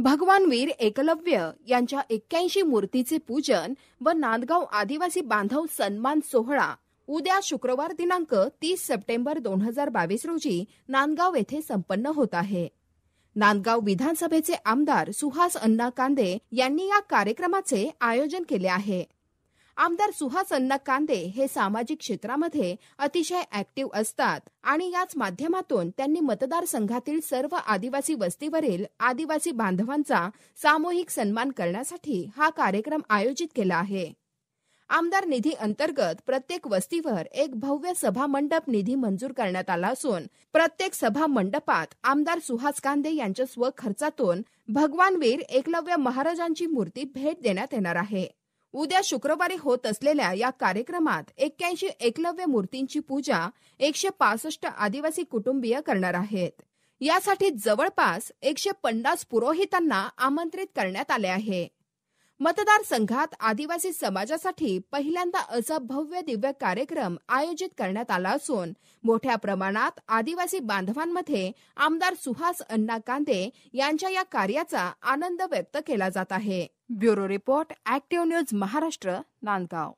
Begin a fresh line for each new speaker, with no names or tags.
भगवान वीर एकलव्य यांच्या एक्क्याऐंशी मूर्तीचे पूजन व नांदगाव आदिवासी बांधव सन्मान सोहळा उद्या शुक्रवार दिनांक तीस सप्टेंबर दोन हजार बावीस रोजी नांदगाव येथे संपन्न होत आहे नांदगाव विधानसभेचे आमदार सुहास अण्णा कांदे यांनी या कार्यक्रमाचे आयोजन केले आहे आमदार सुहास कांदे हे सामाजिक क्षेत्रामध्ये अतिशय ऍक्टिव्ह असतात आणि याच माध्यमातून त्यांनी मतदारसंघातील सर्व आदिवासी वस्तीवरील आदिवासी बांधवांचा सामूहिक सन्मान करण्यासाठी हा कार्यक्रम आयोजित केला आहे आमदार निधी अंतर्गत प्रत्येक वस्तीवर एक भव्य सभा मंडप निधी मंजूर करण्यात आला असून प्रत्येक सभा मंडपात आमदार सुहास कांदे यांच्या स्वखर्चातून भगवान वीर एकलव्य महाराजांची मूर्ती भेट देण्यात येणार आहे उद्या शुक्रवारी होत असलेल्या या कार्यक्रमात एक्क्याऐंशी एकलव्य मूर्तींची पूजा एकशे पासष्ट आदिवासी कुटुंबीय करणार आहेत यासाठी जवळपास एकशे पन्नास पुरोहितांना आमंत्रित करण्यात आले आहे मतदारसंघात आदिवासी समाजासाठी पहिल्यांदा अजब भव्य दिव्य कार्यक्रम आयोजित करण्यात आला असून मोठ्या प्रमाणात आदिवासी बांधवांमध्ये आमदार सुहास अण्णा कांदे यांच्या या कार्याचा आनंद व्यक्त केला जात आहे bureau report active news Maharashtra Nandgaon